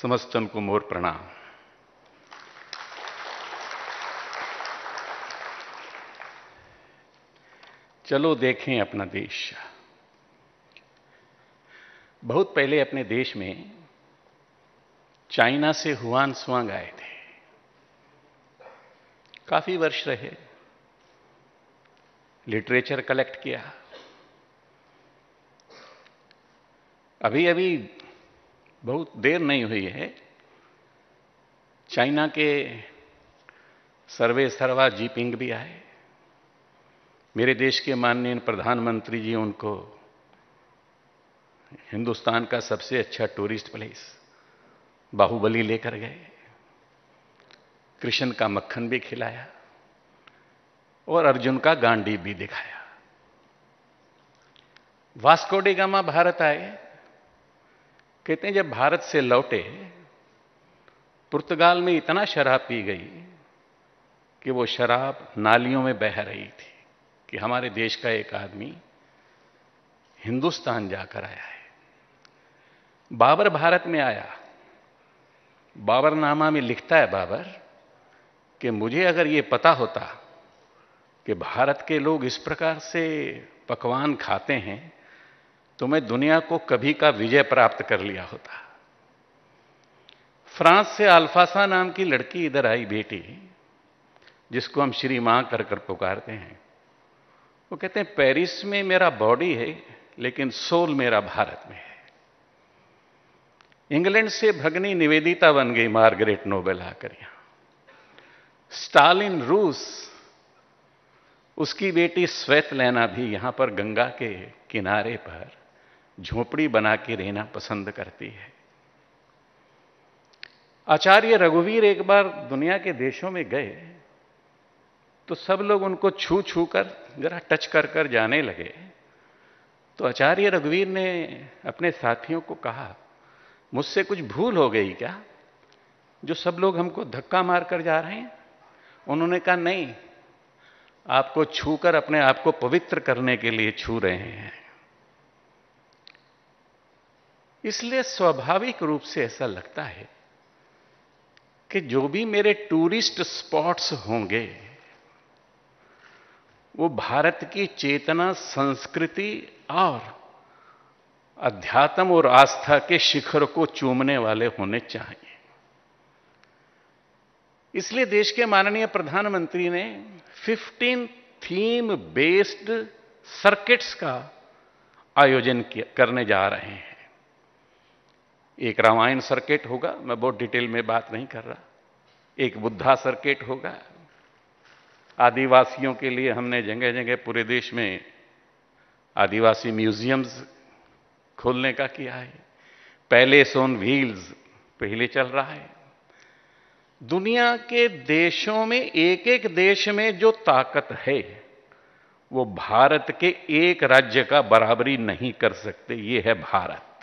समस्तन को मोर प्रणाम चलो देखें अपना देश बहुत पहले अपने देश में चाइना से हुआन सुआंग आए थे काफी वर्ष रहे लिटरेचर कलेक्ट किया अभी अभी बहुत देर नहीं हुई है चाइना के सर्वे सर्वा जीपिंग भी आए मेरे देश के माननीय प्रधानमंत्री जी उनको हिंदुस्तान का सबसे अच्छा टूरिस्ट प्लेस बाहुबली लेकर गए कृष्ण का मक्खन भी खिलाया और अर्जुन का गांडी भी दिखाया वास्को डे गामा भारत आए कहते हैं जब भारत से लौटे पुर्तगाल में इतना शराब पी गई कि वो शराब नालियों में बह रही थी कि हमारे देश का एक आदमी हिंदुस्तान जाकर आया है बाबर भारत में आया बाबरनामा में लिखता है बाबर कि मुझे अगर ये पता होता कि भारत के लोग इस प्रकार से पकवान खाते हैं तुम्हें दुनिया को कभी का विजय प्राप्त कर लिया होता फ्रांस से अल्फासा नाम की लड़की इधर आई बेटी जिसको हम श्री मां कर कर पुकारते हैं वो कहते हैं पेरिस में मेरा बॉडी है लेकिन सोल मेरा भारत में है इंग्लैंड से भगनी निवेदिता बन गई मार्गरेट नोबेल आकर यहां स्टालिन रूस उसकी बेटी श्वेत लेना भी यहां पर गंगा के किनारे पर झोपड़ी बना के रहना पसंद करती है आचार्य रघुवीर एक बार दुनिया के देशों में गए तो सब लोग उनको छू छू कर जरा टच कर कर जाने लगे तो आचार्य रघुवीर ने अपने साथियों को कहा मुझसे कुछ भूल हो गई क्या जो सब लोग हमको धक्का मार कर जा रहे हैं उन्होंने कहा नहीं आपको छूकर अपने आप को पवित्र करने के लिए छू रहे हैं इसलिए स्वाभाविक रूप से ऐसा लगता है कि जो भी मेरे टूरिस्ट स्पॉट्स होंगे वो भारत की चेतना संस्कृति और अध्यात्म और आस्था के शिखर को चूमने वाले होने चाहिए इसलिए देश के माननीय प्रधानमंत्री ने 15 थीम बेस्ड सर्किट्स का आयोजन करने जा रहे हैं एक रामायण सर्किट होगा मैं बहुत डिटेल में बात नहीं कर रहा एक बुद्धा सर्किट होगा आदिवासियों के लिए हमने जगह जगह पूरे देश में आदिवासी म्यूजियम्स खोलने का किया है पहले सोन व्हील्स पहले चल रहा है दुनिया के देशों में एक एक देश में जो ताकत है वो भारत के एक राज्य का बराबरी नहीं कर सकते ये है भारत